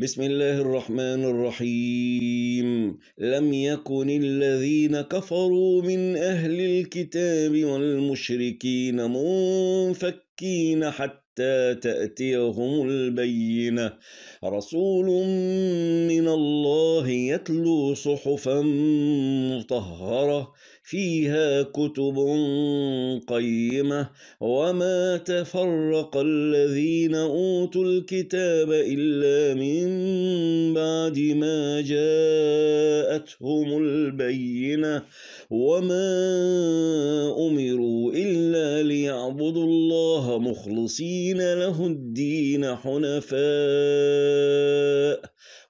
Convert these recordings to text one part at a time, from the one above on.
بسم الله الرحمن الرحيم لم يكن الذين كفروا من أهل الكتاب والمشركين منفك مكين حتى تأتيهم البينة رسول من الله يتلو صحفا مطهرة فيها كتب قيمة وما تفرق الذين أوتوا الكتاب إلا من بعد ما جاءتهم البينة وما أمروا إلا واعبدوا الله مخلصين له الدين حنفاء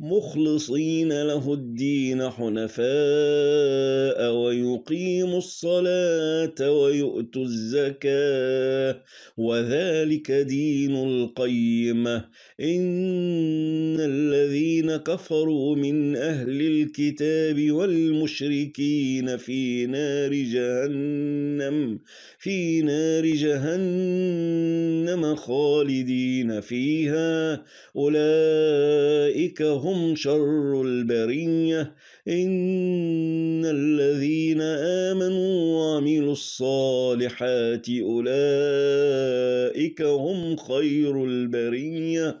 مخلصين له الدين حنفاء ويقيموا الصلاة ويؤتوا الزكاة وذلك دين القيمة إن الذين كفروا من أهل الكتاب والمشركين في نار جهنم في نار جهنم جهنم خالدين فيها أولئك هم شر البرية إن الذين آمنوا وعملوا الصالحات أولئك هم خير البرية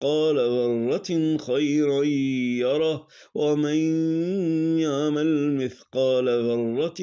مثقال ذرة خيرا يره ومن يعمل مثقال ذرة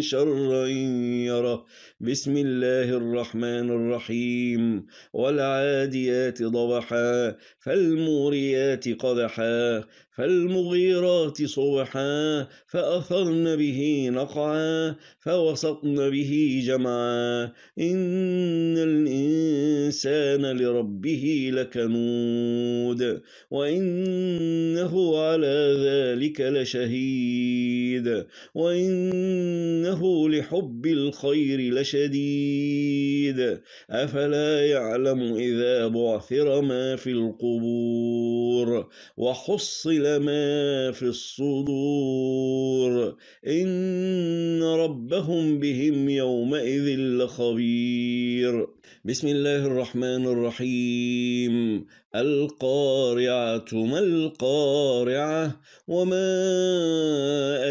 شرا يره بسم الله الرحمن الرحيم والعاديات ضبحا فالموريات قدحا فالمغيرات صبحا فأثرن به نقعا فوسطن به جمعا إن الإنسان لربه لكنود وإنه على ذلك لشهيد وإنه لحب الخير لشديد أفلا يعلم إذا بعثر ما في القبور وحصل ما في الصدور إن ربهم بهم يومئذ لخبير بسم الله الرحمن الرحيم القارعة ما القارعة وما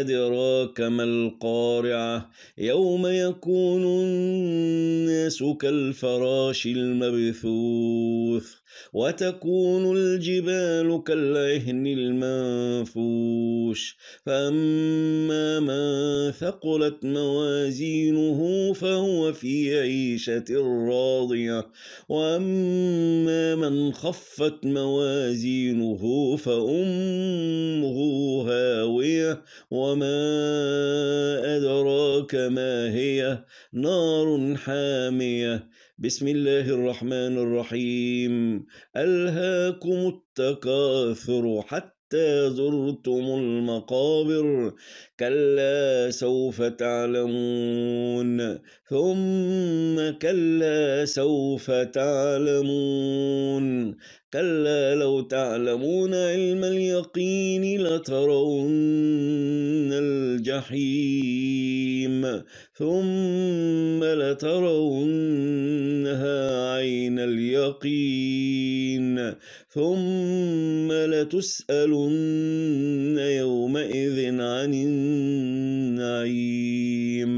أدراك ما القارعة يوم يكون الناس كالفراش المبثوث وتكون الجبال كالعهن المنفوش فأما من ثقلت موازينه فهو في عيشة راضية راضية وأما من خفت موازينه فأمه هاوية وما أدراك ما هي نار حامية بسم الله الرحمن الرحيم ألهاكم التكاثر حتى حتى زرتم المقابر كلا سوف تعلمون ثم كلا سوف تعلمون كلا لو تعلمون علم اليقين لترون الجحيم ثم لترونها عين اليقين ثم لتسألن يومئذ عن النعيم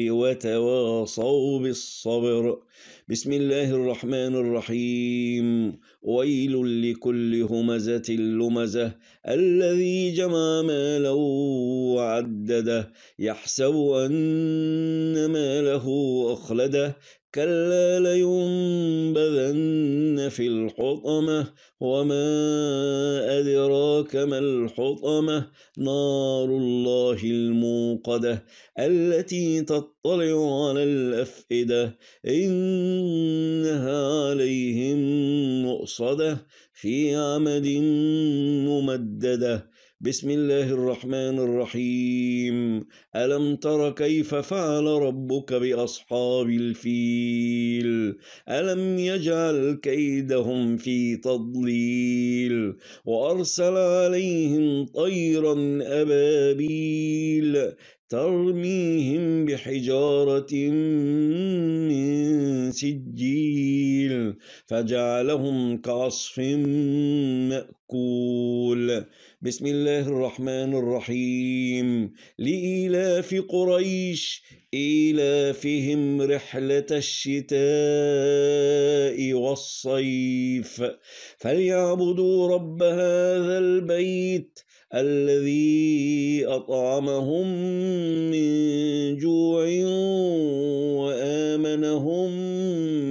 وتواصوا بالصبر بسم الله الرحمن الرحيم ويل لكل همزة لمزة الذي جمع مالا وعدده يحسب أن ماله أخلده كلا لينبذن في الحطمة وما أدراك ما الحطمة نار الله الموقدة التي تطلع على الأفئدة إنها عليهم مؤصدة في عمد ممددة بسم الله الرحمن الرحيم ألم تر كيف فعل ربك بأصحاب الفيل ألم يجعل كيدهم في تضليل وأرسل عليهم طيرا أبابيل ترميهم بحجارة من سجيل فجعلهم كعصف مأكول بسم الله الرحمن الرحيم لإيلاف قريش إيلافهم رحلة الشتاء والصيف فليعبدوا رب هذا البيت الذي أطعمهم من جوع وآمنهم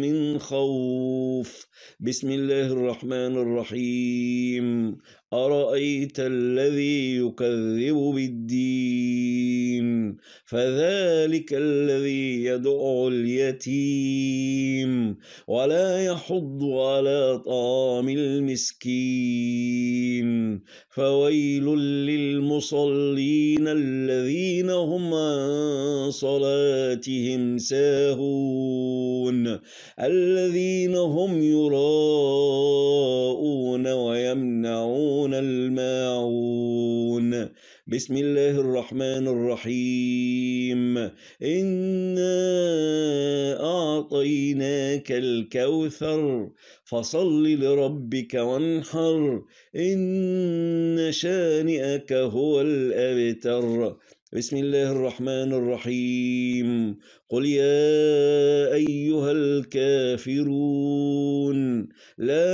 من خوف بسم الله الرحمن الرحيم أرأيت الذي يكذب بالدين فذلك الذي يدعو اليتيم ولا يحض على طعام المسكين فويل للمصلين الذين هم عن صلاتهم ساهون الذين هم يراءون ويمنعون الماعون بسم الله الرحمن الرحيم إنا أعطيناك الكوثر فصل لربك وانحر إن شانئك هو الأبتر بسم الله الرحمن الرحيم قل يا أيها الكافرون لا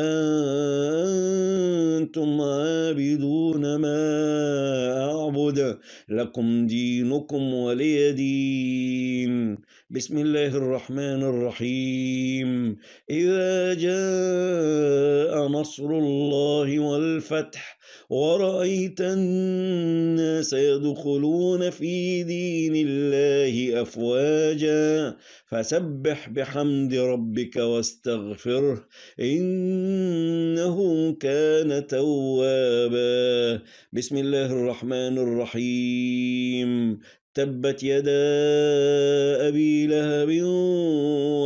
عابدون ما أعبد لكم دينكم ولي دين بسم الله الرحمن الرحيم إذا جاء نصر الله والفتح ورأيت الناس يدخلون في دين الله أفواجا فسبح بحمد ربك واستغفره إنه كان توابا كتابا بسم الله الرحمن الرحيم تبت يدا أبي لهب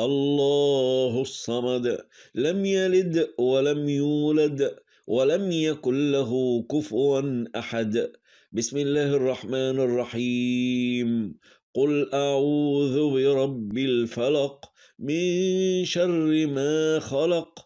الله الصمد لم يلد ولم يولد ولم يكن له كفوا احد بسم الله الرحمن الرحيم قل اعوذ برب الفلق من شر ما خلق